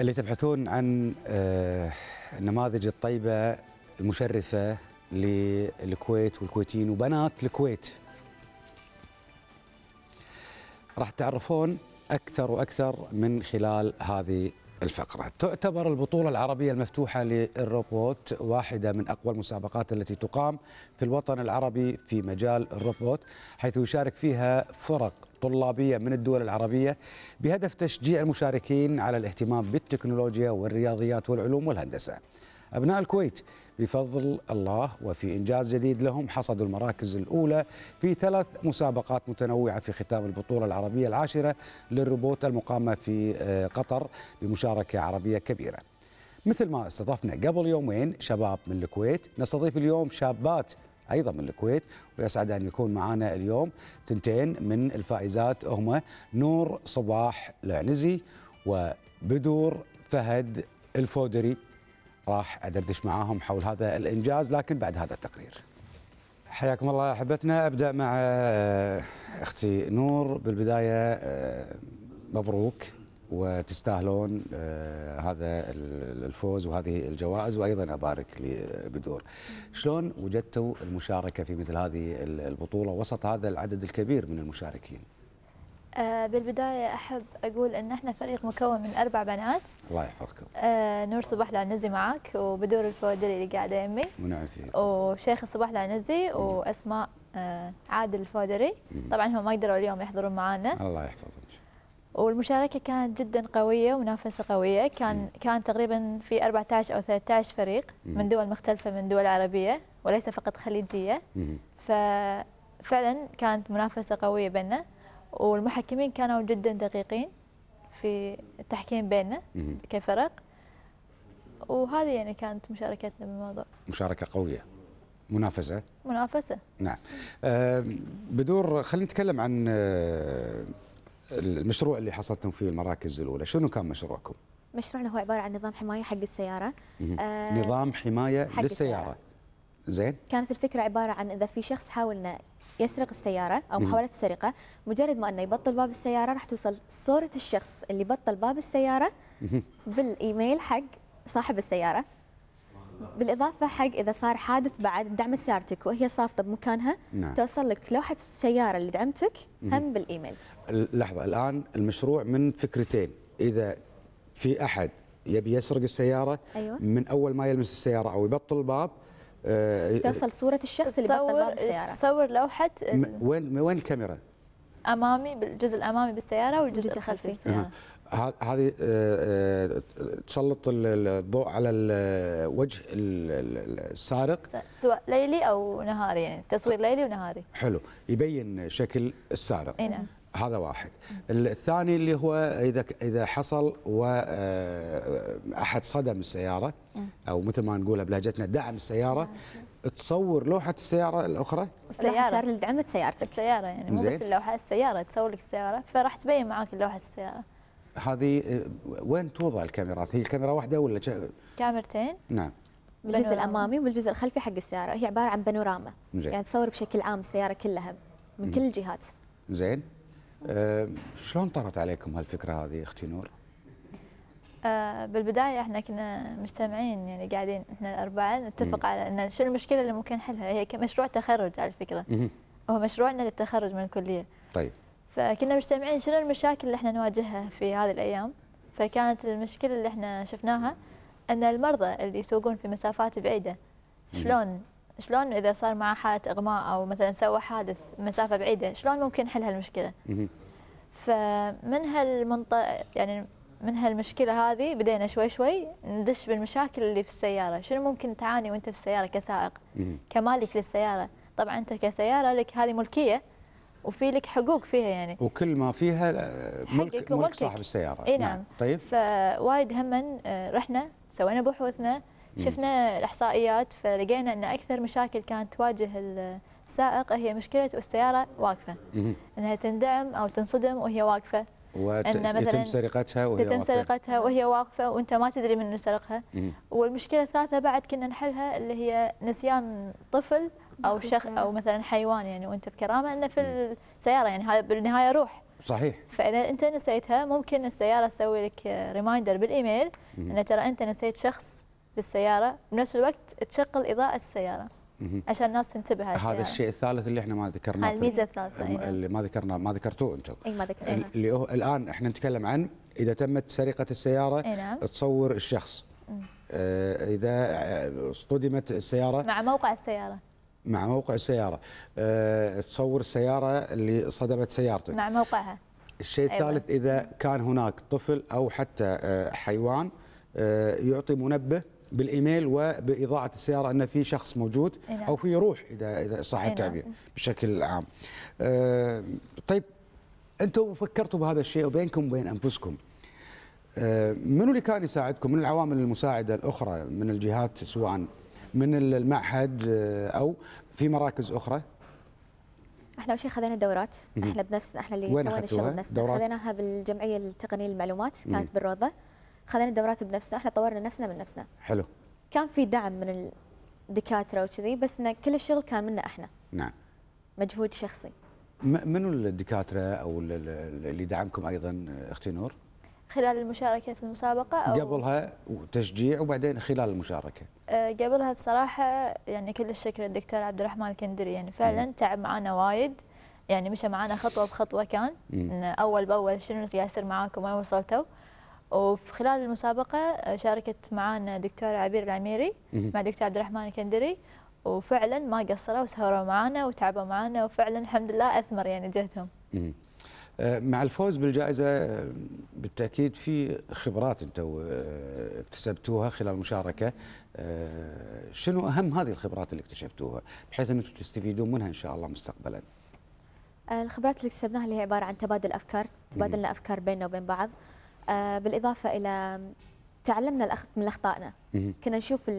اللي تبحثون عن النماذج آه، الطيبة المشرفة للكويت والكويتيين وبنات الكويت راح تعرفون أكثر وأكثر من خلال هذه الفقرة تعتبر البطولة العربية المفتوحة للروبوت واحدة من أقوى المسابقات التي تقام في الوطن العربي في مجال الروبوت حيث يشارك فيها فرق طلابية من الدول العربية بهدف تشجيع المشاركين على الاهتمام بالتكنولوجيا والرياضيات والعلوم والهندسة أبناء الكويت بفضل الله وفي إنجاز جديد لهم حصدوا المراكز الأولى في ثلاث مسابقات متنوعة في ختام البطولة العربية العاشرة للروبوت المقامة في آه، قطر بمشاركة عربية كبيرة مثل ما استضفنا قبل يومين شباب من الكويت نستضيف اليوم شابات أيضا من الكويت ويسعد أن يكون معنا اليوم تنتين من الفائزات هما نور صباح العنزي وبدور فهد الفودري راح أدردش معاهم حول هذا الإنجاز لكن بعد هذا التقرير حياكم الله احبتنا ابدا مع آه، اختي نور بالبدايه آه، مبروك وتستاهلون آه، هذا الفوز وهذه الجوائز وايضا ابارك آه، بدور شلون وجدتوا المشاركه في مثل هذه البطوله وسط هذا العدد الكبير من المشاركين آه، بالبداية أحب أقول أن احنا فريق مكون من أربع بنات الله يحفظكم نور صباح العنزي معك وبدور الفودري اللي قاعدة يمي ونعم فيه وشيخ صباح العنزي وأسماء عادل الفودري طبعا هم ما قدروا اليوم يحضرون معنا الله يحفظهم ان شاء والمشاركة كانت جدا قوية ومنافسة قوية كان كان تقريبا في 14 أو 13 فريق من دول مختلفة من دول عربية وليس فقط خليجية ففعلا كانت منافسة قوية بيننا والمحكمين كانوا جدا دقيقين في التحكيم بيننا كفرق وهذه يعني كانت مشاركتنا بالموضوع مشاركة قوية منافسة منافسة نعم أه بدور خلينا نتكلم عن أه المشروع اللي حصلتم فيه المراكز الاولى شنو كان مشروعكم مشروعنا هو عباره عن نظام حمايه حق السياره آه نظام حمايه حق للسياره السيارة. زين كانت الفكره عباره عن اذا في شخص حاول يسرق السياره او محاوله سرقه مجرد ما انه يبطل باب السياره راح توصل صوره الشخص اللي بطل باب السياره بالايميل حق صاحب السياره بالاضافه حق اذا صار حادث بعد دعمت سيارتك وهي صافطه بمكانها نعم. توصل لك لوحه السياره اللي دعمتك هم بالايميل لحظه الان المشروع من فكرتين اذا في احد يبي يسرق السياره أيوة. من اول ما يلمس السياره او يبطل الباب آه، توصل صورة الشخص اللي بطل باب السيارة تصور لوحة ال... وين وين الكاميرا؟ امامي بالجزء الامامي بالسياره والجزء الخلفي هذه آه، آه، تسلط الضوء على وجه السارق سواء ليلي او نهاري يعني تصوير ليلي ونهاري حلو يبين شكل السارق نعم هذا واحد الثاني اللي هو اذا اذا حصل واحد آه، صدم السياره او مثل ما نقولها بلهجتنا دعم السياره تصور لوحه السياره الاخرى السياره صار لدعمه سيارتك السياره يعني مو بس اللوحه السياره تصور لك السياره فراح تبين معاك لوحه السياره هذه آه، وين توضع الكاميرات هي كاميرا واحده ولا كاميرتين نعم بالجزء الامامي والجزء الخلفي حق السياره هي عباره عن بانوراما زين. يعني تصور بشكل عام السياره كلها من كل الجهات زين أه شلون طرت عليكم هالفكره هذه اختي نور آه، بالبداية احنا كنا مجتمعين يعني قاعدين احنا الأربعة نتفق على أن شو المشكلة اللي ممكن نحلها هي كمشروع تخرج على فكرة هو مشروعنا للتخرج من الكلية طيب فكنا مجتمعين شنو المشاكل اللي احنا نواجهها في هذه الأيام فكانت المشكلة اللي احنا شفناها أن المرضى اللي يسوقون في مسافات بعيدة شلون شلون إذا صار معه حالة إغماء أو مثلا سوى حادث مسافة بعيدة شلون ممكن نحل هالمشكلة فمن هالمنطقة يعني من هالمشكله هذه بدينا شوي شوي ندش بالمشاكل اللي في السياره شنو ممكن تعاني وانت في السياره كسائق كمالك للسياره طبعا انت كسياره لك هذه ملكيه وفي لك حقوق فيها يعني وكل ما فيها آه، ملك, ملك صاحب السياره اي نعم, نعم. طيب فوايد هم آه، رحنا سوينا بحوثنا شفنا الاحصائيات فلقينا ان اكثر مشاكل كانت تواجه السائق هي مشكله والسياره واقفه انها تندعم او تنصدم وهي واقفه ان مثلا سرقتها وهي تتم واقفة. سرقتها وهي واقفه وانت ما تدري من سرقها والمشكله الثالثه بعد كنا نحلها اللي هي نسيان طفل او شخص او مثلا حيوان يعني وانت بكرامه انه في السياره يعني هذا بالنهايه روح صحيح فاذا انت نسيتها ممكن السياره تسوي لك ريمايندر بالايميل ان ترى انت نسيت شخص بالسياره بنفس الوقت تشغل اضاءه السياره عشان الناس تنتبه هالشيء هذا الشيء الثالث اللي احنا ما ذكرناه الميزه الثالثه إيه. اللي ما ذكرناه ما ذكرتوه انتم اي ما ذكرناه اللي هو الان احنا نتكلم عن اذا تمت سرقه السياره اي نعم. تصور الشخص اه اذا آه، اصطدمت السياره مع موقع السياره مع موقع السياره اه تصور السياره اللي صدمت سيارتك مع موقعها الشيء أيوة. الثالث أيوة. اذا كان هناك طفل او حتى آه، حيوان آه، يعطي منبه بالايميل وباضاعه السياره ان في شخص موجود إيه نعم. او في روح اذا اذا صح إيه نعم. التعبير بشكل عام. آه طيب انتم فكرتوا بهذا الشيء وبينكم وبين انفسكم. آه منو اللي كان يساعدكم من العوامل المساعده الاخرى من الجهات سواء من المعهد آه، او في مراكز اخرى؟ احنا اول شيء خذينا دورات احنا بنفسنا احنا اللي سوينا الشغل بنفسنا خذيناها بالجمعيه التقنيه للمعلومات كانت بالروضه خذينا الدورات بنفسنا احنا طورنا نفسنا من نفسنا حلو كان في دعم من الدكاتره وكذي بس ان كل الشغل كان منا احنا نعم مجهود شخصي منو الدكاتره او اللي دعمكم ايضا اختي نور خلال المشاركة في المسابقة أو قبلها وتشجيع وبعدين خلال المشاركة آه، قبلها بصراحة يعني كل الشكر للدكتور عبد الرحمن الكندري يعني فعلا مم. تعب معنا وايد يعني مشى معنا خطوة بخطوة كان إن أول بأول شنو قاعد يصير معاكم وين وصلتوا وفي خلال المسابقة آه، شاركت معانا دكتورة عبير العميري مع دكتور عبد الرحمن الكندري وفعلا ما قصروا وسهروا معانا وتعبوا معانا وفعلا الحمد لله أثمر يعني جهدهم آه، مع الفوز بالجائزة آه، بالتأكيد في خبرات أنتم اكتسبتوها خلال المشاركة شنو أهم هذه الخبرات اللي اكتشفتوها بحيث أنتم تستفيدون منها إن شاء الله مستقبلا الخبرات اللي اكتسبناها اللي هي عبارة عن تبادل أفكار تبادلنا أفكار بيننا وبين بعض آه، بالاضافه الى تعلمنا الاخذ من اخطائنا كنا نشوف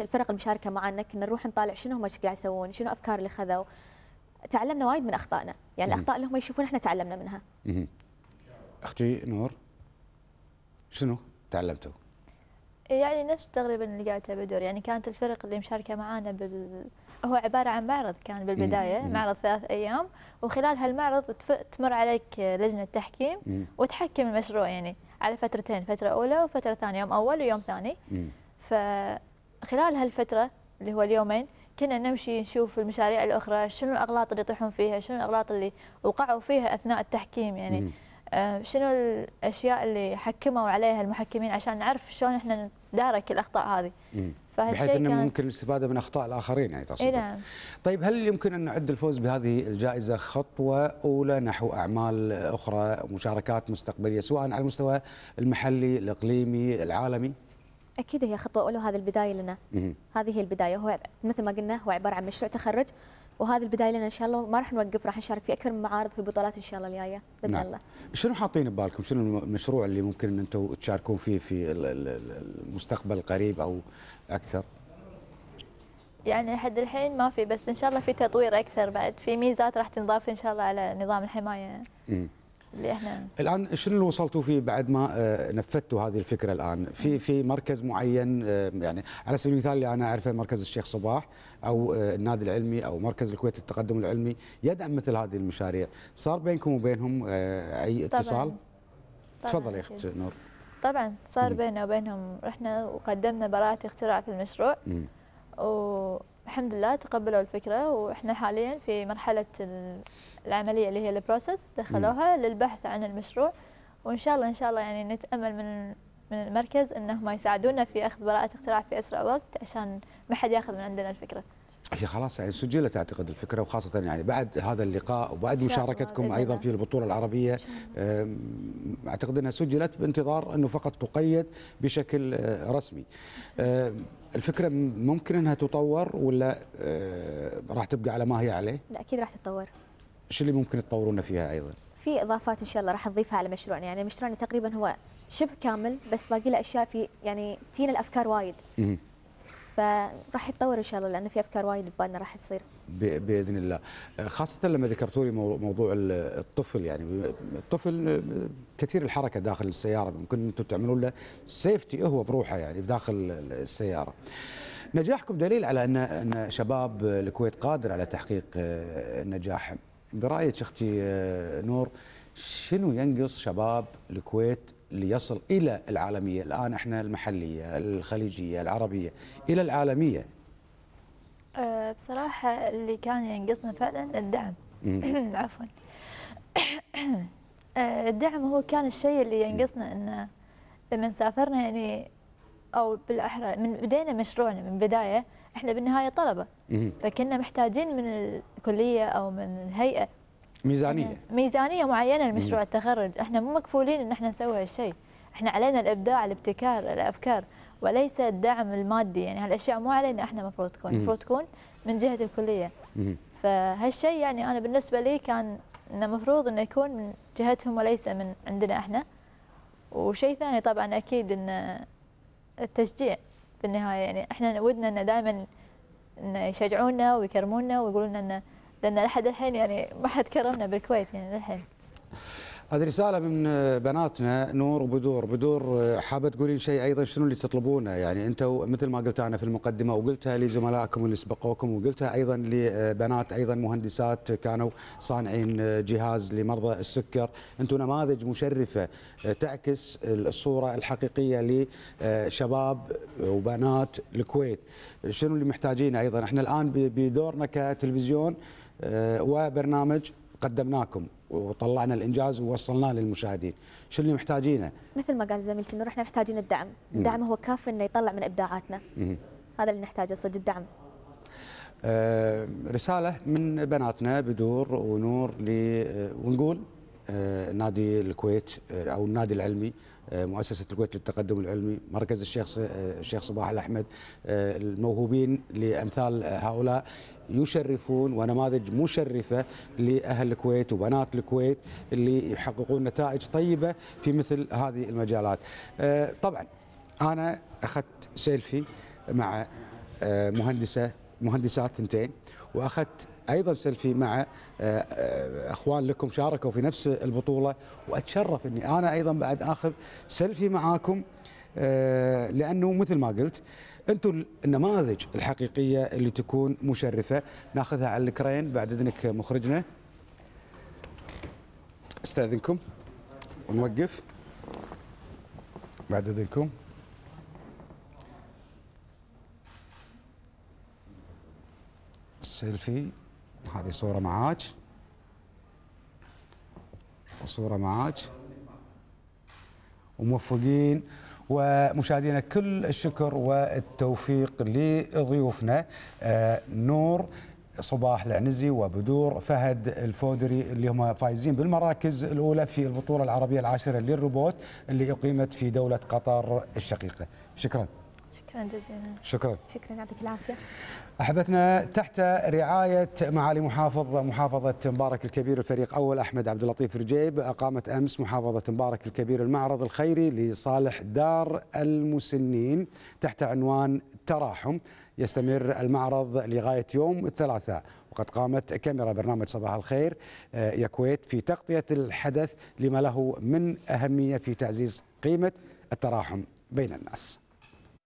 الفرق المشاركه معنا كنا نروح نطالع شنو هم ايش قاعد يسوون شنو افكار اللي خذوا تعلمنا وايد من اخطائنا يعني الاخطاء اللي هم يشوفون احنا تعلمنا منها اختي نور شنو تعلمتوا يعني نفس تقريبا اللي قاعد بدور يعني كانت الفرق اللي مشاركه معنا بال هو عباره عن معرض كان بالبدايه مم. معرض ثلاث ايام وخلال هالمعرض تمر عليك لجنه تحكيم وتحكم المشروع يعني على فترتين فتره اولى وفتره ثانيه يوم اول ويوم ثاني فخلال هالفتره اللي هو اليومين كنا نمشي نشوف المشاريع الاخرى شنو الاغلاط اللي يطيحون فيها شنو الاغلاط اللي وقعوا فيها اثناء التحكيم يعني مم. آه، شنو الاشياء اللي حكموا عليها المحكمين عشان نعرف شلون احنا ندارك الاخطاء هذه فهالشيء بحيث انه ممكن الاستفاده من اخطاء الاخرين يعني تقصد نعم. طيب هل يمكن ان نعد الفوز بهذه الجائزه خطوه اولى نحو اعمال اخرى مشاركات مستقبليه سواء على المستوى المحلي الاقليمي العالمي اكيد هي خطوه اولى وهذه البدايه لنا مم. هذه هي البدايه هو مثل ما قلنا هو عباره عن مشروع تخرج وهذه البدايه لنا ان شاء الله ما راح نوقف راح نشارك في اكثر من معارض في بطولات ان شاء الله الجايه باذن نعم. الله. شنو حاطين ببالكم؟ شنو المشروع اللي ممكن ان انتم تشاركون فيه في المستقبل القريب او اكثر؟ يعني لحد الحين ما في بس ان شاء الله في تطوير اكثر بعد في ميزات راح تنضاف ان شاء الله على نظام الحمايه. امم اللي احنا الان شنو اللي وصلتوا فيه بعد ما آه، نفذتوا هذه الفكره الان في في مركز معين آه، يعني على سبيل المثال اللي انا اعرفه مركز الشيخ صباح او آه، النادي العلمي او مركز الكويت للتقدم العلمي يدعم مثل هذه المشاريع صار بينكم وبينهم اي طبعًا. اتصال تفضل يا اخت نور طبعا صار بيننا وبينهم رحنا وقدمنا براءة اختراع في المشروع و الحمد لله تقبلوا الفكره واحنا حاليا في مرحله العمليه اللي هي البروسس دخلوها م. للبحث عن المشروع وان شاء الله ان شاء الله يعني نتامل من من المركز انهم يساعدونا في اخذ براءه اختراع في اسرع وقت عشان ما حد ياخذ من عندنا الفكره. هي خلاص يعني سجلت اعتقد الفكره وخاصه يعني بعد هذا اللقاء وبعد مشاركتكم ايضا في البطوله العربيه اعتقد انها سجلت بانتظار انه فقط تقيد بشكل آه، رسمي. الفكره ممكن انها تطور ولا آه، راح تبقى على ما هي عليه؟ لا اكيد راح تتطور. شو اللي ممكن تطورونه فيها ايضا؟ في اضافات ان شاء الله راح نضيفها على مشروعنا، يعني مشروعنا تقريبا هو شبه كامل بس باقي له اشياء في يعني تينا الافكار وايد. فراح يتطور ان شاء الله لانه في افكار وايد ببالنا راح تصير باذن الله خاصه لما ذكرتوا لي موضوع الطفل يعني الطفل كثير الحركه داخل السياره ممكن انتم تعملون له سيفتي هو بروحه يعني داخل السياره نجاحكم دليل على ان ان شباب الكويت قادر على تحقيق آه، نجاحهم برايك اختي آه، نور شنو ينقص شباب الكويت ليصل إلى العالمية الآن إحنا المحلية الخليجية العربية إلى العالمية أه، بصراحة اللي كان ينقصنا فعلا الدعم عفوا أه، الدعم هو كان الشيء اللي ينقصنا انه لما سافرنا يعني او بالاحرى من بدينا مشروعنا من بدايه احنا بالنهايه طلبه فكنا محتاجين من الكليه او من الهيئه ميزانيه ميزانيه معينه لمشروع التخرج احنا مو مكفولين ان احنا نسوي هالشيء احنا علينا الابداع الابتكار الافكار وليس الدعم المادي يعني هالاشياء مو علينا احنا المفروض تكون المفروض تكون من جهه الكليه فهالشيء يعني انا بالنسبه لي كان انه المفروض انه يكون من جهتهم وليس من عندنا احنا وشيء ثاني طبعا اكيد ان التشجيع بالنهايه يعني احنا ودنا انه دائما انه يشجعونا ويكرمونا ويقولون انه لان لحد الحين يعني ما حد كرمنا بالكويت يعني للحين هذه رسالة من بناتنا نور وبدور، بدور حابة تقولين شيء أيضا شنو اللي تطلبونه يعني أنتم مثل ما قلت أنا في المقدمة وقلتها لزملائكم اللي سبقوكم وقلتها أيضا لبنات أيضا مهندسات كانوا صانعين جهاز لمرضى السكر، أنتم نماذج مشرفة تعكس الصورة الحقيقية لشباب وبنات الكويت، شنو اللي محتاجينه أيضا؟ احنا الآن بدورنا كتلفزيون آه، وبرنامج قدمناكم وطلعنا الانجاز ووصلناه للمشاهدين شو اللي محتاجينه مثل ما قال زميلتي نور احنا محتاجين الدعم الدعم هو كافي انه يطلع من ابداعاتنا هذا اللي نحتاجه صدق الدعم آه، رساله من بناتنا بدور ونور آه، ونقول آه، نادي الكويت آه، او النادي العلمي آه، مؤسسه الكويت للتقدم العلمي مركز الشيخ الشيخ صباح الاحمد الموهوبين لامثال هؤلاء يشرفون ونماذج مشرفه لاهل الكويت وبنات الكويت اللي يحققون نتائج طيبه في مثل هذه المجالات طبعا انا اخذت سيلفي مع مهندسه مهندسات ثنتين واخذت ايضا سيلفي مع آه، آه، اخوان لكم شاركوا في نفس البطوله واتشرف اني انا ايضا بعد اخذ سيلفي معاكم آه، لانه مثل ما قلت انتم النماذج الحقيقيه اللي تكون مشرفه ناخذها على الكرين بعد اذنك مخرجنا استاذنكم ونوقف بعد اذنكم السيلفي هذه صورة معاك وصورة معاك وموفقين ومشاهدينا كل الشكر والتوفيق لضيوفنا آه، نور صباح العنزي وبدور فهد الفودري اللي هم فايزين بالمراكز الأولى في البطولة العربية العاشرة للروبوت اللي أقيمت في دولة قطر الشقيقة شكراً شكرا جزيلا شكرا شكرا يعطيك العافيه احبتنا تحت رعايه معالي محافظ محافظه مبارك الكبير الفريق اول احمد عبد اللطيف رجيب اقامت امس محافظه مبارك الكبير المعرض الخيري لصالح دار المسنين تحت عنوان تراحم يستمر المعرض لغايه يوم الثلاثاء وقد قامت كاميرا برنامج صباح الخير آه، يا كويت في تغطيه الحدث لما له من اهميه في تعزيز قيمه التراحم بين الناس